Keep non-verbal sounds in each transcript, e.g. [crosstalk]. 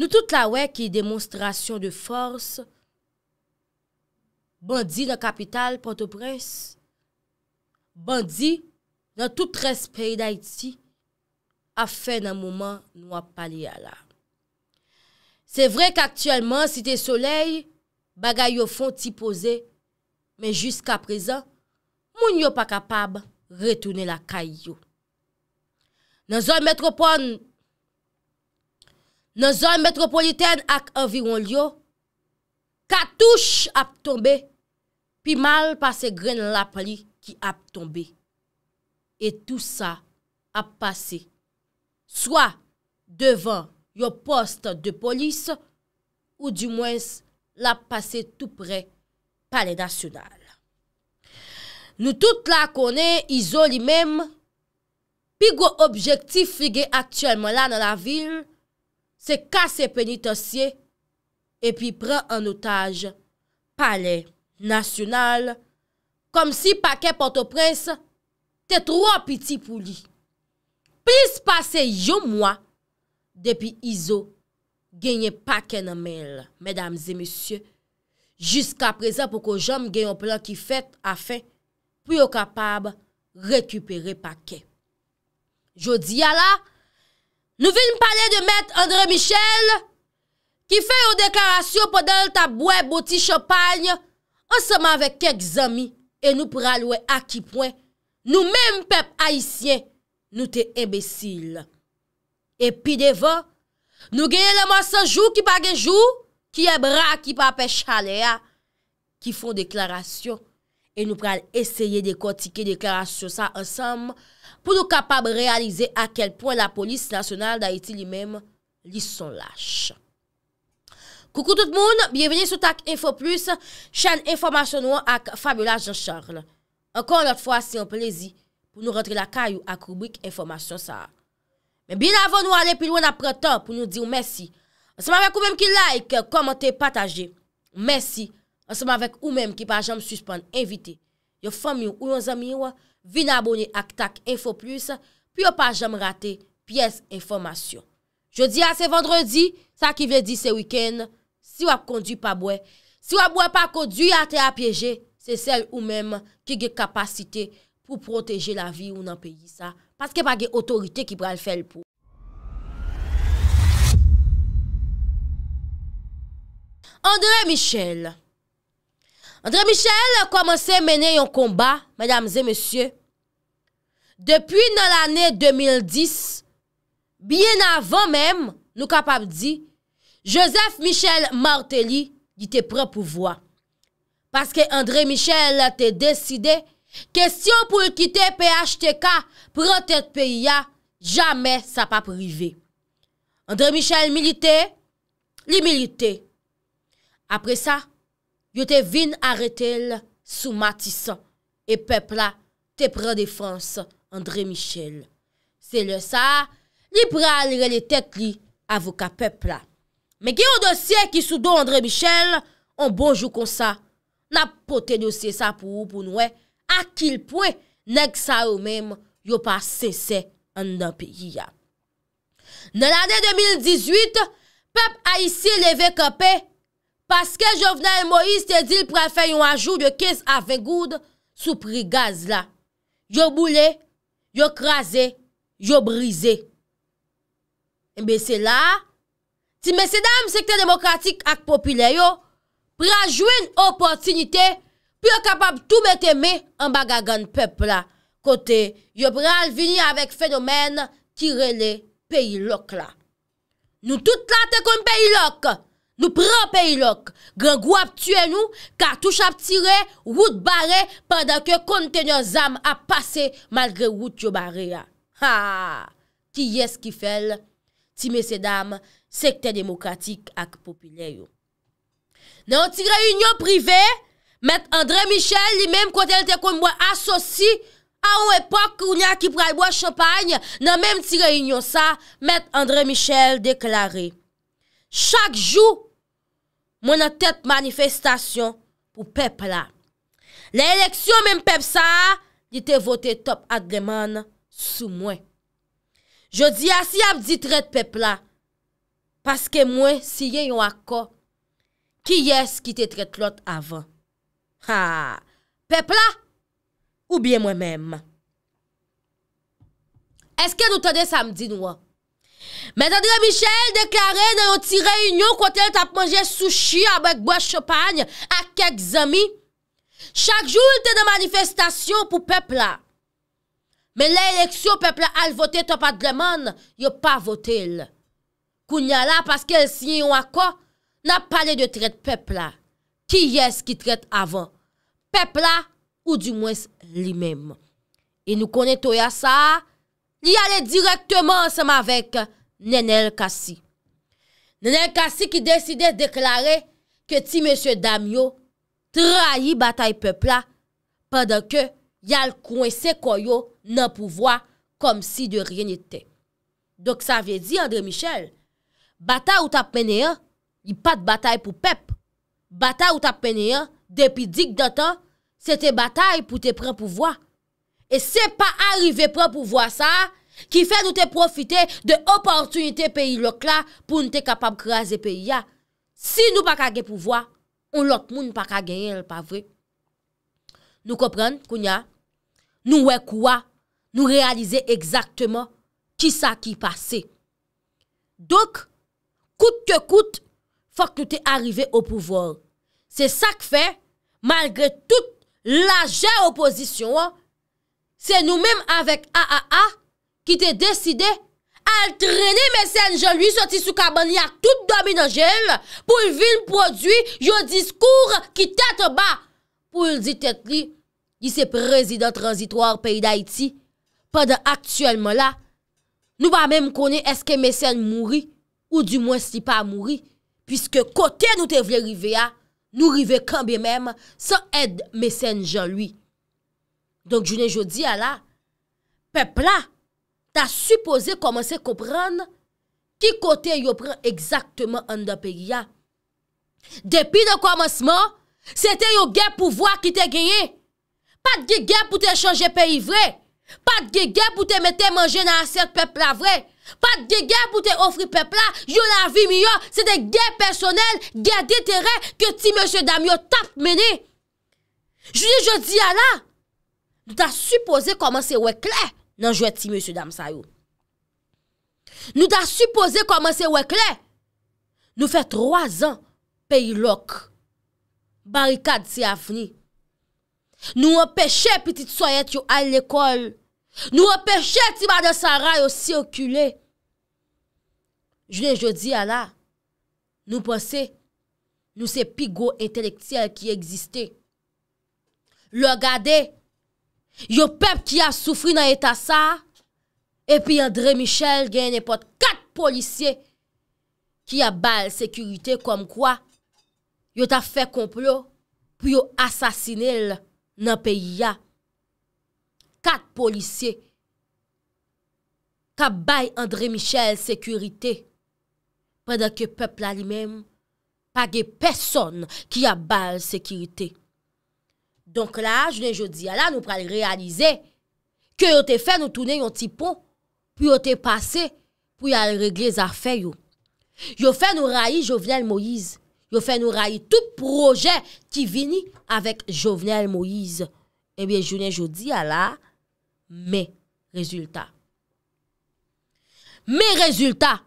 Nou tout la wè ki dèmonstrasyon de fòrs, bandi nan kapital pantopres, bandi nan tout respey d'Aïti, a fè nan mouman nou ap pale yala. Se vre kaktuellement, si te soley, bagay yo fon ti pose, men jusqu'a prezan, moun yo pa kapab retounen la kay yo. Nan zon metropon nan, nan zon metropoliten ak aviron liyo, katouche ap tombe, pi mal pase gren la pali ki ap tombe. E tout sa ap pase, swa devan yo post de polis, ou di mwens la pase tout pre pali nasyonal. Nou tout la konen izoli mem, pi go objektif li gen aktuelman la nan la vil, se kase penitosye, epi pran an otaj, pale, nasyonal, kom si pake potoprense, te tro apiti pou li. Pis pase yo mwa, depi izo, genye paken amel, medamze misye, jiska prezen pou ko jom genye o plan ki fet, afen, pou yo kapab, rekupere pake. Jodi ya la, Nou vil m pale de met André Michel, ki fe yon deklarasyon podel ta bwe boti chopagne, an seman ve kek zami, e nou pralwe akipwen, nou menm pep haisyen, nou te imbesil. E pi deva, nou genye le masonjou ki pa genjou, ki ebra ki pa pe chalea, ki fon deklarasyon. E nou pral esye de kotike deklarasyon sa ansam pou nou kapab realize akelpon la polis nasyonal da iti li mem li son lache. Koukou tout moun, bienveni sou tak Info Plus, chan informasyon nou ak Fabiola Jean-Charles. Ankon lot fwa si an plezi pou nou rentre la kayou ak rubrik informasyon sa. Men bin avon nou ale pi lwen apretan pou nou di ou mersi. Anseman vek ou mem ki like, komente, pataje. Mersi. anseman vek ou menm ki pa jom suspande invite, yo fom yon ou yon zami yon, vin abone ak tak info plus, pi yo pa jom rate piyes informasyon. Jodi a ah, se vendredi, sa ki ven di se wikend, si wap kondi pa bwe, si wap bwe pa kondi a te apyeje, se sel ou menm ki ge kapasite pou proteje la vi ou nan peyi sa, paske pa ge otorite ki pral fel pou. André Michel André Michel Andre Michel a komanse menen yon komba, madame zè, monsye. Depi nan l'anè 2010, bien avan mèm, nou kapap di, Joseph Michel marteli yi te propouvoa. Paske Andre Michel te deside, kestyon pou l'kite PHTK, protet PIA, jamè sa pa privé. Andre Michel milite, li milite. Apre sa, yo te vin aretel sou matis, e pepla te pre defanse André Michel. Se le sa, li pre alirele tek li avoka pepla. Me ki yo dosye ki sou do André Michel, an bonjou kon sa, napote no se sa pou ou pou noue, akil pwe, nek sa ou mem, yo pa sese an nan peyi ya. Nan ane 2018, pep a isi leve kapè Paske jo vnen Moïse te zil prefe yon ajou de 15 avè goud sou pri gaz la. Yo boule, yo kreze, yo brize. Mbe se la, si mbe se dam sekte demokratik ak popile yo, prejouen opotinite, pi yo kapab tou mette me an bagagan pep la, kote yo preal vini avèk fenomen tirele peyi lok la. Nou tout la te kon peyi lok la. nou pran pe ilok, gen gwa ap tue nou, ka tou chap tire, wout bare, pandan ke konten yo zam ap pase, malgre wout yo bare ya. Ha! Ki yes ki fel, ti mese dam, sekte demokratik ak popine yo. Nan ti reynyon prive, met Andre Michel, li menm kontel te kon mwen asosi, a ou epok, ou nyan ki pral mwen chepany, nan menm ti reynyon sa, met Andre Michel deklare. Chak jou, Mwen a tet manifestasyon pou pep la. Le eleksyon menm pep sa, li te vote top adleman sou mwen. Je di asya ap di tret pep la, paske mwen si yen yon akko, ki yes ki te tret lot avan. Ha! Pep la ou bien mwen menm. Eske nou tade samdi noua? Met Andre Michel deklare nan yon ti reynyon kote l tap manje sushi abek boye chopagne ak kek zami. Chak joul te nan manifestasyon pou pepla. Men le eleksyon pepla al vote to padleman, yon pa vote l. Kou nyala paske l sinyon akwa, nan pale de tret pepla. Ki yes ki tret avan? Pepla ou di mwes li mem. E nou konen to yasa a. li ale direktman ansem avek Nenel Kassi. Nenel Kassi ki deside deklare ke ti M. Damyo trayi batay pepla padan ke yal kwen se koyo nan pouvoa kom si de rien ite. Dok sa ve di André Michel, batay ou tap mene an, yi pat batay pou pep. Batay ou tap mene an, depi dik da tan, se te batay pou te pren pouvoa. E se pa arrive pou pouvwa sa, ki fè nou te profite de oportunite peyi lok la, pou nou te kapab kreaze peyi ya. Si nou pa kage pouvwa, ou lot moun pa kage yel pa vre. Nou kopren, kounya, nou wè kouwa, nou realize exaktman ki sa ki pase. Dok, kout te kout, fòk nou te arrive ou pouvwa. Se sa kfe, malgre tout la jè oposisyon wò, Se nou mèm avèk A.A.A. ki te deside al trene mesen jan lwi soti sou kabanyak tout domine jèl pou l'vil prodwi yo diskour ki tete ba. Pou l di tete li, li se prezident transitoar peyi d'Haïti, padan aktuelman la, nou ba mèm konè eske mesen mouri ou du mwen si pa mouri. Piske kote nou te vle rive ya, nou rive kambè mèm sa ed mesen jan lwi. Donk jounen joudi ala, pepla, ta suppose komanse koupran ki kote yo pran egzaktman an da peyi ya. Depi de koumanseman, se te yo gen pouvoi ki te genye. Pat gen gen pou te chanje peyi vre. Pat gen gen pou te mette manje nan aset pepla vre. Pat gen gen pou te ofri pepla yo la vi mi yo. Se te gen personel, gen de teren ki ti monsen dam yo tap meni. Jounen joudi ala, Nou ta suppose koman se wekle nan jwet ti mè sè dam sa yon. Nou ta suppose koman se wekle nou fè troaz an peyi lok barikad si afni. Nou wè peche piti tsoyèt yo al l'ekol. Nou wè peche ti ba de saray yo sirkule. Nou fè. Jwen jwè di ala nou pwese nou se pigou entelektiyel ki egziste. Logade Yo pep ki a soufri nan eta sa, epi André Michel genye pot kat policye ki a bal sekurite kom kwa yo ta fe komplo pou yo asasine l nan peyi ya. Kat policye ka bay André Michel sekurite preden ke pep la li mem pa genye person ki a bal sekurite. Donk la, jounen joudi ala, nou pral realize ke yo te fè nou tounen yon tipon pou yo te pase pou yal regle zafè yo. Yo fè nou rayi Jovenel Moïse. Yo fè nou rayi tout proje ki vini avèk Jovenel Moïse. Ebyen eh jounen joudi ala, me rezultat. Me rezultat.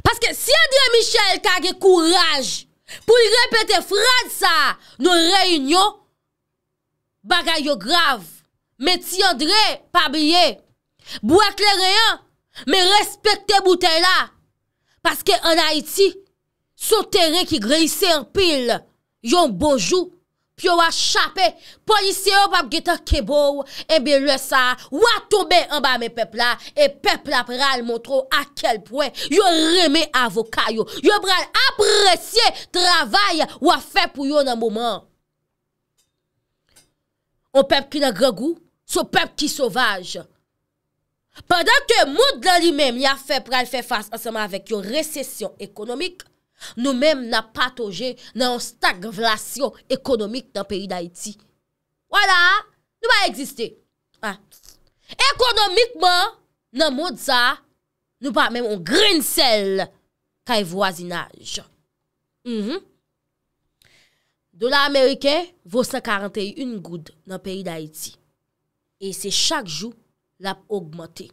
Paske si yon diye Michel kage kouraj pou yon repete frad sa nou reynyon Bagay yo grav, meti yandre, pa blye, bou akleren, me respekte bouten la, paske an Haiti, sou teren ki greyse en pil, yon bojou, pi yo wache ape, polisyon pap geta kebou, ebe eh le sa, watebe an ba me pepla, e pepla pral montro akel pouen, yo reme avokay yo, yo pral apresye travay, wafen pou yo nan mouman, On pep ki nan gregou, sou pep ki sauvaj. Pendan ke moud nan li men, li a fe prel, fe fas anseman avèk yon resesyon ekonomik, nou men nan patoje, nan ostagvlasyon ekonomik nan peyi d'Haïti. Wala, nou ba egziste. Ekonomikman, nan moud sa, nou ba men moun grinsel kèy voisinaj. Mh mh. Do la Amerike, vo 141 goud nan peyi d'Haïti. E se chak jou la pou augmenter.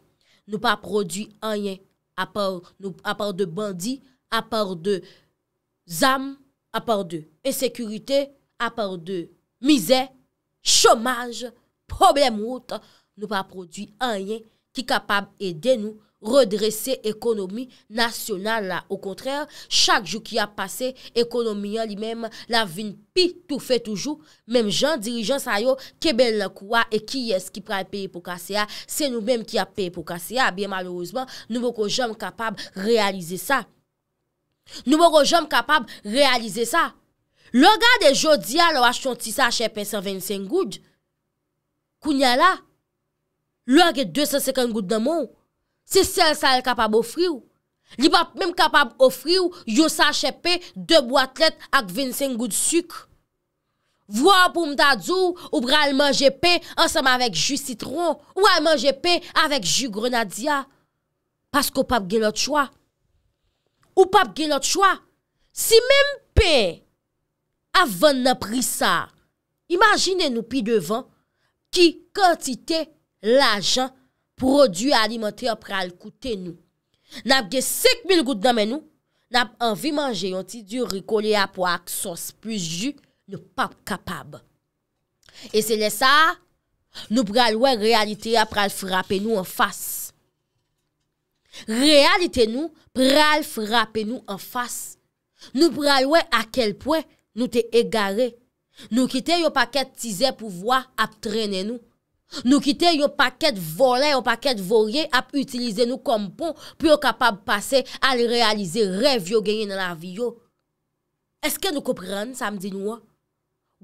Nou pa produy anyen a par de bandi, a par de zam, a par de esekurite, a par de mizè, chomaj, problemout, nou pa produy anyen ki kapab eden nou. Redrese ekonomi nasyonal la Ou kontrèl, chak jou ki ap pase Ekonomi li mèm la vin pi tout fe toujou Mèm jan dirijan sa yo Kebel la kouwa E ki yes ki pral peye pou kase ya Se nou mèm ki ap peye pou kase ya Bien malouzman, nou mwoko jom kapab Realize sa Nou mwoko jom kapab Realize sa Loga de jodi ya lo a chonti sa che pe 125 goud Kounya la Loga e 250 goud nan moun Si sel sa el kapab ofri ou, li pap mèm kapab ofri ou, yo sa achepè de boatlet ak 25 gout suk. Vwa pou mdadzou, ou bra el manje pe, ansam avèk ju citron, ou al manje pe avèk ju grenadia. Pasko pap gè lot chwa. Ou pap gè lot chwa. Si mèm pe, avèn nan pri sa, imagine nou pi devan, ki kantite la jant Produ alimenter pral koute nou. Nap ge sek mil gout dame nou, nap anvi manje yon ti di rikoli apwa ak sos plus ju, nou pap kapab. E se le sa, nou pral wè realite a pral frape nou an fas. Realite nou pral frape nou an fas. Nou pral wè akel pwè nou te egare. Nou kite yo paket tize pou vwa ap trene nou. Nou kite yon paket volè, yon paket volè ap utilize nou kompon pou yon kapab pase al realize rev yo genye nan la vi yo. Eske nou kopren, sa mdi nou an?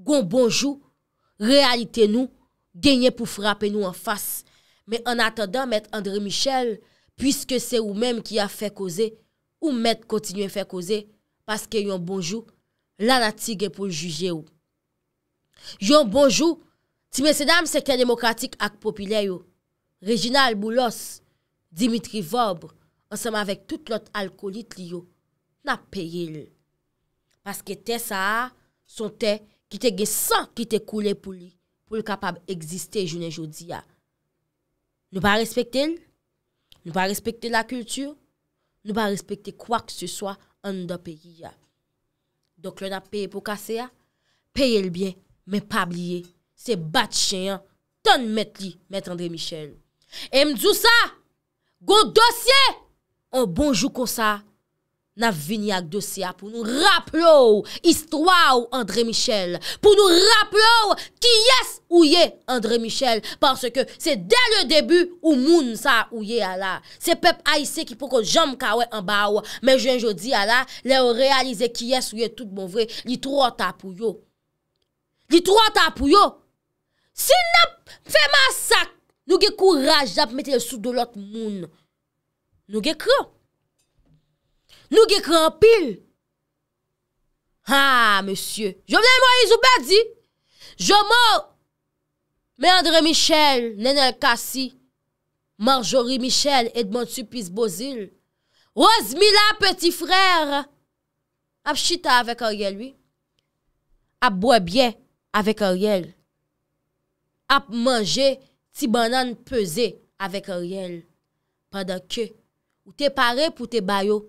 Gon bonjou, realite nou, genye pou frape nou an fas. Men an atadan, mèd André Michel, pwiske se ou mèm ki a fe koze, ou mèd kontinye fe koze, paske yon bonjou, lan ati genye pou juje ou. Yon bonjou, Ti mè se dam se kè demokratik ak popile yo, Regina Albulos, Dimitri Vobre, ansèm avèk tout lot alkolit li yo, na peye li. Paske te sa a, son te, ki te ge san ki te koule pou li, pou li kapab egziste jounen jodi ya. Nou pa respekte l, nou pa respekte la kultur, nou pa respekte kwa k se swa an do peyi ya. Dok lè na peye pou kase ya, peye l biye, mè pa bliye. Se bat chen, ton met li, met André Michel. E mdou sa, goun dosye, an bonjou kon sa, na vini ak dosye a pou nou rap lou, istwa ou André Michel. Pou nou rap lou, ki yes ou ye André Michel. Parce que se den le debu, ou moun sa ou ye ala. Se pep aise ki pou kon jom kawen anba ou, men jen jodi ala, le ou realize ki yes ou ye tout bonve, li trot apou yo. Li trot apou yo, Sin ap fè masak, nou ge kou raj ap mette sou do lot moun. Nou ge kran. Nou ge kran pil. Ha, monsye, jom nan mwa izou badi. Jomo, me André Michel, nenel Kassi, Marjorie Michel, Edmontu Pizbozil, Rosmila Petifrèr, ap chita avèk oryèlwi, ap bwèbyè avèk oryèl. ap manje ti banan peze avèk an riel, padan ke ou te pare pou te bayo,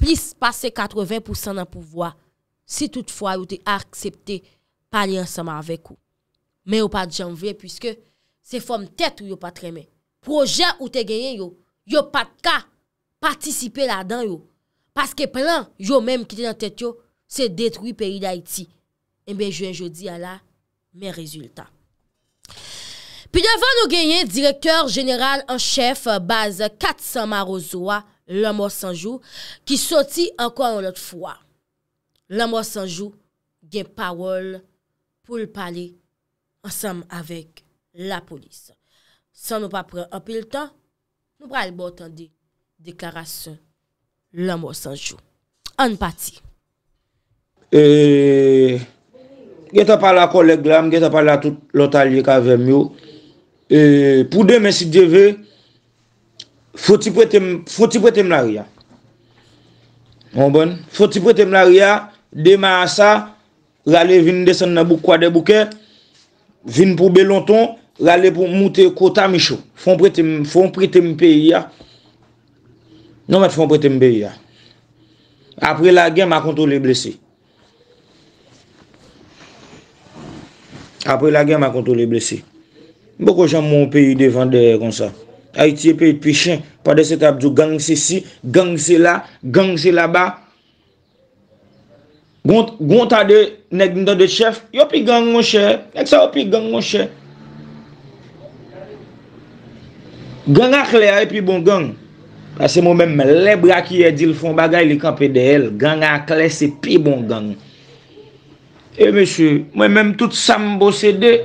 plis pase 80% nan pouvoa, si toutfwa ou te aksepte pali ansama avèk ou. Men ou pa di janvè, pwiske se fòm tèt ou yo patremen, proje ou te genyen yo, yo patka patisipe la dan yo, paske plan yo menm ki te nan tèt yo, se detroui peyi da iti, en ben jwen jodi ala, men rezultat. Pi davan nou genyen direktor general an chef base 400 Marozoua, Lama Sanjou, ki soti ankon an lot fwa. Lama Sanjou gen pawol pou l'pale ansam avek la polis. San nou pa pre anpil tan, nou pral botan de deklarasyon Lama Sanjou. An pati. Gen ta pale a kolek glam, gen ta pale a tout lotalyen ka vemyo. E, pou deme si djeve, foti pwetem laryan. Foti pwetem laryan, dema asa, lale vin desan naboukwa debouke, vin pou belonton, lale pou mouti kota micho. Fon pritem peyya. Non met fon pritem peyya. Apre la gen ma kontou le blese. Apre la gen ma kontou le blese. Mbe ko jan mwen peyi devande kon sa. Haitie peyi pichan. Pade se tabdou gang se si, gang se la, gang se la ba. Gon ta de nek n'da de chef. Yo pi gang mwen chè. Nek sa yo pi gang mwen chè. Gang ak lè a, yo e pi bon gang. Ase mwen men mwen lebra ki yè e di l fon bagay li kampè de el. Gang ak lè se pi bon gang. E mwen mwen mwen mèm tout sam bo sè dey.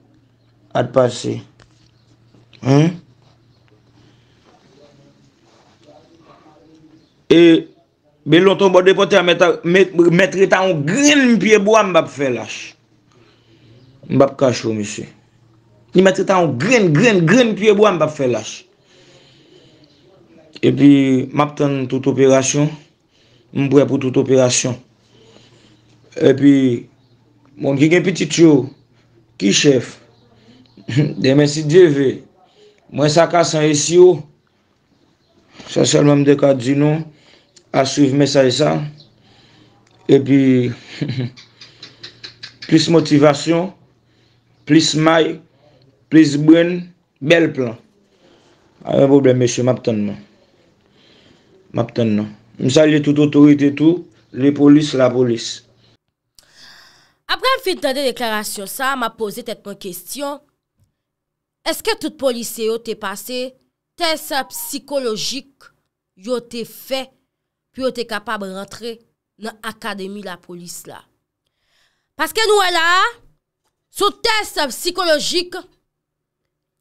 Ad pasi. Hmm? E, be lontan bo depote a metta, metta, metta an gren, mpye boan mbap felash. Mbap kachou misi. Ni metta an gren, gren, gren, mpye boan mbap felash. E pi, map tan tout operasyon, mpwe pou tout operasyon. E pi, mwen ki gen piti tiyo, ki chef, Deme si dje ve, mwen sa ka san esyo, sa sel mwen mdekad zinon, asyiv mwen sa esan, epi, [laughs] plis motivasyon, plis may, plis bwen, bel plan. Awe mwen probleme, mwen se mapten nan. Mapten nan. Mwen sa li tout otorite tout, li polis, la polis. Apre m fin tande deklarasyon sa, mwen a pose tete mwen kestyon, eske tout polisye yo te pase, test sa psikolojik yo te fe, pi yo te kapab rentre nan akademi la polis la. Paske nou e la, sou test sa psikolojik,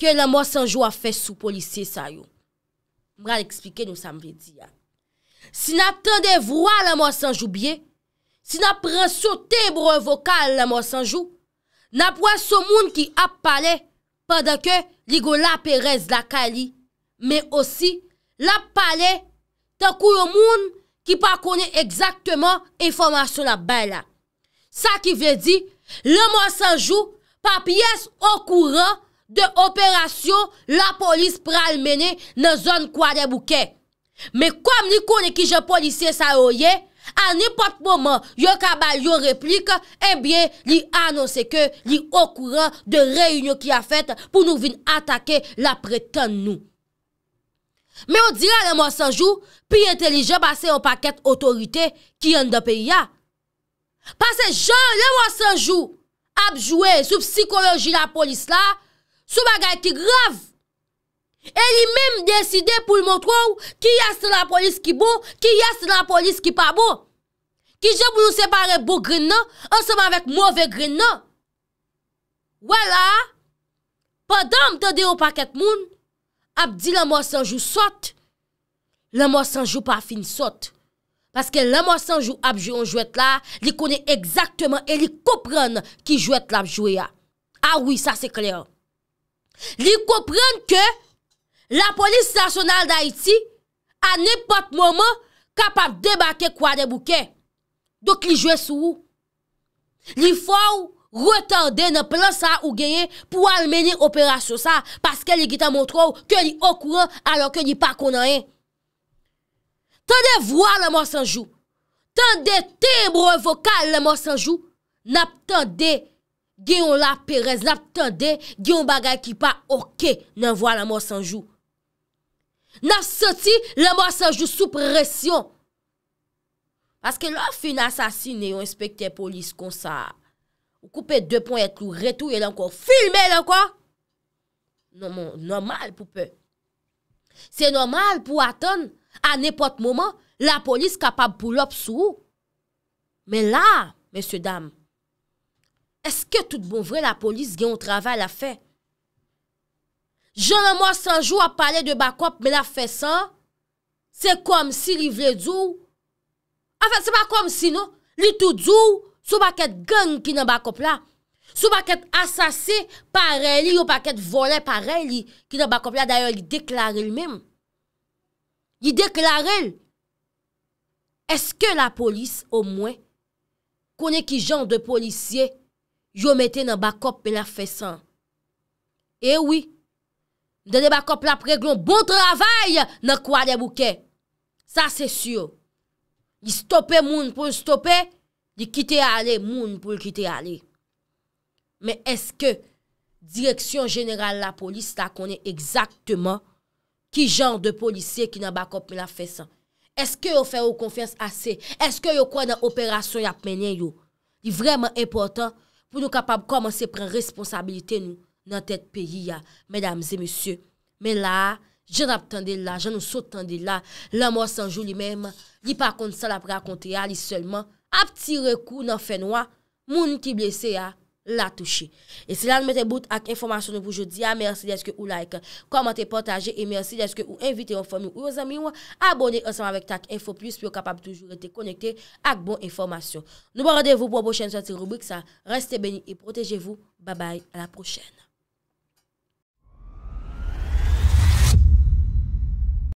ke la mwa sanjou a fe sou polisye sa yo. Mwen al explike nou sa mwen di ya. Si nan ten de vwa la mwa sanjou bie, si nan prens yo tebre vokal la mwa sanjou, nan prens yo moun ki ap pale, pandan ke li go la perez la kali, men osi la pale ten kou yo moun ki pa kone exactement informasyon la bella. Sa ki vle di, le mwen sanjou pa piyes okouran de operasyon la polis pral mene nan zon kwa de bouke. Men kom li kone ki je polisye sa oye, oh An nipot mouman yo kabal yo replik, enbyen eh li anonsen ke li okouran de reynyo ki a fèt pou nou vin atake la pretan nou. Me ou di la le moun sanjou, pi intelijen basen yo paket otorite ki yon de pe ya. Basen jan le moun sanjou apjouè sou psikoloji la polis la, sou bagay ki grav. E li mèm deside pou l motrou Ki yas nan polis ki bo Ki yas nan polis ki pa bo Ki jèp nou separe bo grin nan Ansem avèk mwove grin nan Wala Padam tè deyo pakèt moun Abdi lèmò sanjou sot Lèmò sanjou pa fin sot Paske lèmò sanjou abjou anjouet la Li kone exaktèman E li koupren ki jouet la abjou ya A wè sa se kler Li koupren ke La polis nasyonal da iti an nepot mouman kapap debake kwa de bouke. Dok li jwe sou ou. Li fwa ou retande nan plan sa ou genye pou almeni operasyon sa. Paske li gita montrou ke li okouran alo ke li pakounan en. Tande vwa la monsanjou. Tande tembre vokal la monsanjou. Nap tande genyon la perez. Nap tande genyon bagay ki pa oké nan vwa la monsanjou. Na soti le mwasejou sou presyon Paske la fin asasine yon inspektè polis kon sa Ou koupe de pon et lou retou Yon kon filme yon kon Normal pou pe Se normal pou aton A nepote mwoman La polis kapab pou lop sou Men la, men se dam Eske tout bon vre la polis gen yon travè la fe? joun an mwa sanjou a pale de bakop me la fesan, se kom si li vle djou, afen se pa kom si nou, li tou djou sou baket gen ki nan bakop la, sou baket asase pare li, ou baket vole pare li, ki nan bakop la, dayo li deklare l mim, li deklare l, eske la polis o mwen, kone ki joun de polisye, yo mete nan bakop me la fesan, e wii, Dan e bakop la preglon, bon travay nan kwa de bouke. Sa se syo. Di stoppe moun pou stoppe, di kite ale moun pou kite ale. Men eske direksyon jeneral la polis la konen exaktman ki jan de polis se ki nan bakop me la fesan. Eske yo fè ou konfens ase? Eske yo kwa nan operasyon yap menen yo? Di vreman importan pou nou kapab komanse pren responsabilite nou. nan tèt peyi ya, mèdames et monsieurs, mè la, jan ap tende la, jan nou sot tende la, la mò sanjou li mèm, li pa kon san la pre akonte ya, li selman, ap ti rekou nan fè noua, moun ki blese ya, la touche. E silan mète bout ak informasyon nou pou jodi ya, mèrsi lèzke ou like, komante portaje, e mèrsi lèzke ou invite ou fòmi ou yo zami ou, abone ansanm avèk tak info plus, pi yo kapab toujou rete konekte ak bon informasyon. Nou bo radevou pou an bò chèn sò ti rubrik sa, reste beni e prote